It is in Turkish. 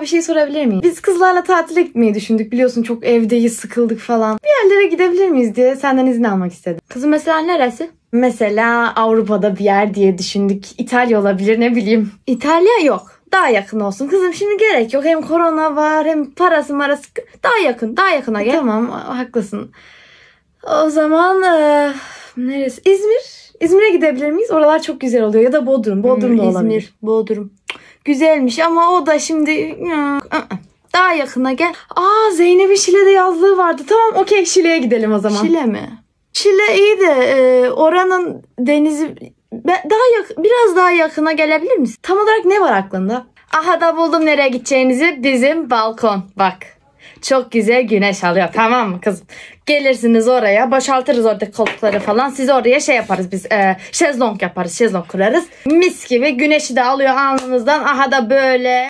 bir şey sorabilir miyim? Biz kızlarla tatile gitmeyi düşündük. Biliyorsun çok evdeyiz, sıkıldık falan. Bir yerlere gidebilir miyiz diye senden izin almak istedim. Kızım mesela neresi? Mesela Avrupa'da bir yer diye düşündük. İtalya olabilir ne bileyim. İtalya yok daha yakın olsun. Kızım şimdi gerek yok. Hem korona var hem parası marası. Daha yakın. Daha yakına gel. Tamam haklısın. O zaman e, neresi? İzmir. İzmir'e gidebilir miyiz? Oralar çok güzel oluyor. Ya da Bodrum. Bodrum hmm, da olabilir. İzmir, Bodrum güzelmiş ama o da şimdi daha yakına gel. Aa Zeynep'in Şile'de yazlığı vardı. Tamam okey Şile'ye gidelim o zaman. Şile mi? Şile iyi de e, oranın denizi daha yak, biraz daha yakına gelebilir misin? Tam olarak ne var aklında? Aha da buldum nereye gideceğinizi. Bizim balkon. Bak. Çok güzel güneş alıyor tamam mı kızım? Gelirsiniz oraya boşaltırız orada koltukları falan. Siz oraya şey yaparız biz e, şezlong yaparız şezlong kurarız. Mis gibi güneşi de alıyor alnınızdan. Aha da böyle